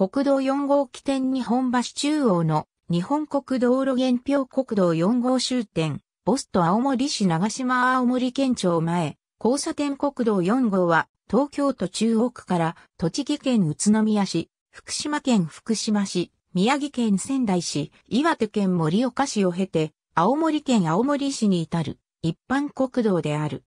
国道4号起点日本橋中央の日本国道路原表国道4号終点、ボスト青森市長島青森県庁前、交差点国道4号は東京都中央区から栃木県宇都宮市、福島県福島市、宮城県仙台市、岩手県盛岡市を経て、青森県青森市に至る一般国道である。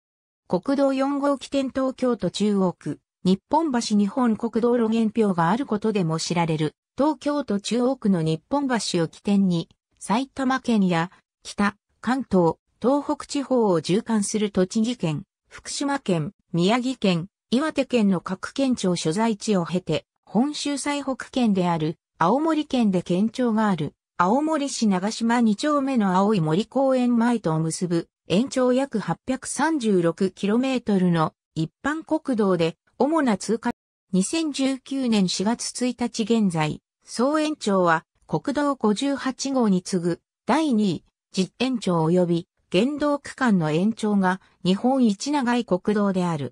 国道4号起点東京都中央区、日本橋日本国道路原表があることでも知られる、東京都中央区の日本橋を起点に、埼玉県や北、関東、東北地方を縦貫する栃木県、福島県、宮城県、岩手県の各県庁所在地を経て、本州最北県である青森県で県庁がある、青森市長島2丁目の青い森公園前とを結ぶ、延長約 836km の一般国道で主な通過。2019年4月1日現在、総延長は国道58号に次ぐ第2位、実延長及び原動区間の延長が日本一長い国道である。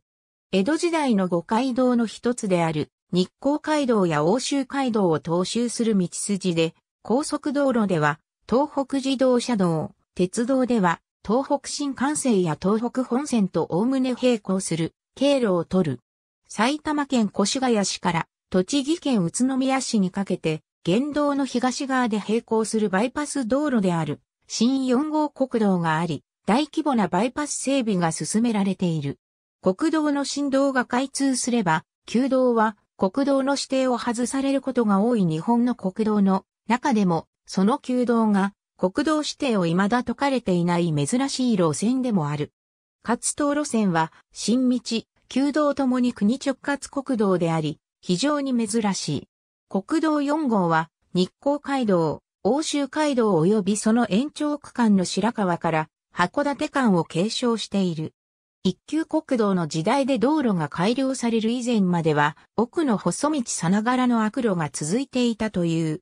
江戸時代の五街道の一つである日光街道や欧州街道を踏襲する道筋で、高速道路では東北自動車道、鉄道では東北新幹線や東北本線と概ね並行する経路を取る。埼玉県越谷市から栃木県宇都宮市にかけて、県道の東側で並行するバイパス道路である新4号国道があり、大規模なバイパス整備が進められている。国道の振動が開通すれば、旧道は国道の指定を外されることが多い日本の国道の中でも、その旧道が国道指定を未だ解かれていない珍しい路線でもある。活動路線は、新道、旧道ともに国直轄国道であり、非常に珍しい。国道4号は、日光街道、欧州街道及びその延長区間の白川から函館間を継承している。一級国道の時代で道路が改良される以前までは奥の細道さながらの悪路が続いていたという。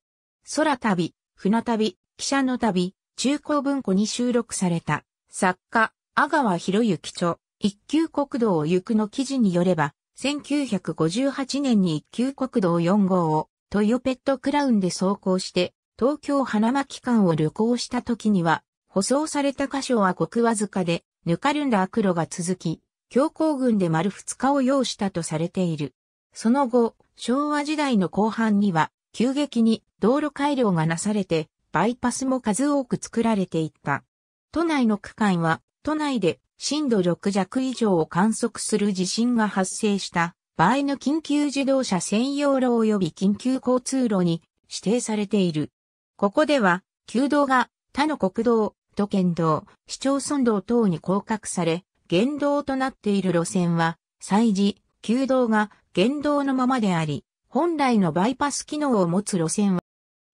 空旅、船旅、汽車の旅、中古文庫に収録された作家、阿川博之著、一級国道を行くの記事によれば、1958年に一級国道4号をトヨペットクラウンで走行して、東京花巻間を旅行した時には、舗装された箇所はごくわずかで、ぬかるんだ悪路が続き、強行軍で丸2日を要したとされている。その後、昭和時代の後半には、急激に道路改良がなされて、バイパスも数多く作られていった。都内の区間は、都内で震度6弱以上を観測する地震が発生した場合の緊急自動車専用路及び緊急交通路に指定されている。ここでは、旧道が他の国道、都県道、市町村道等に降格され、原道となっている路線は、祭事、旧道が原道のままであり、本来のバイパス機能を持つ路線は、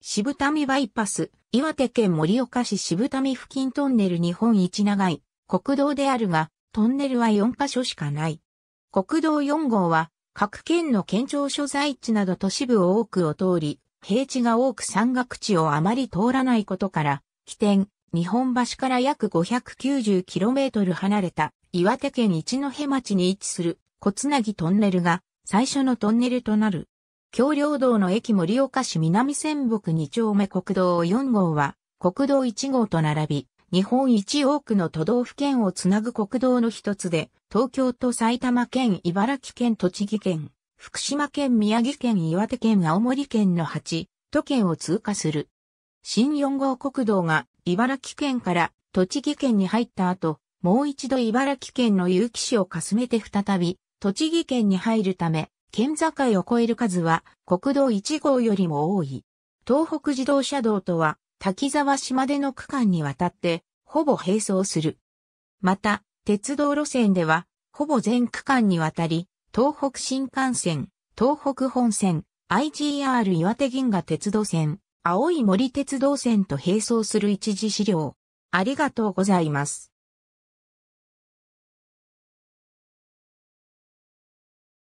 渋谷バイパス、岩手県盛岡市渋谷付近トンネル日本一長い国道であるが、トンネルは4カ所しかない。国道4号は、各県の県庁所在地など都市部を多くを通り、平地が多く山岳地をあまり通らないことから、起点、日本橋から約 590km 離れた岩手県一戸町に位置する小つなぎトンネルが最初のトンネルとなる。橋梁道の駅盛岡市南仙北2丁目国道4号は国道1号と並び、日本一多くの都道府県をつなぐ国道の一つで、東京と埼玉県、茨城県、栃木県、福島県、宮城県、岩手県、青森県の8都県を通過する。新4号国道が茨城県から栃木県に入った後、もう一度茨城県の結城市をかすめて再び、栃木県に入るため、県境を越える数は国道1号よりも多い。東北自動車道とは滝沢島での区間にわたって、ほぼ並走する。また、鉄道路線では、ほぼ全区間にわたり、東北新幹線、東北本線、IGR 岩手銀河鉄道線、青い森鉄道線と並走する一時資料。ありがとうございます。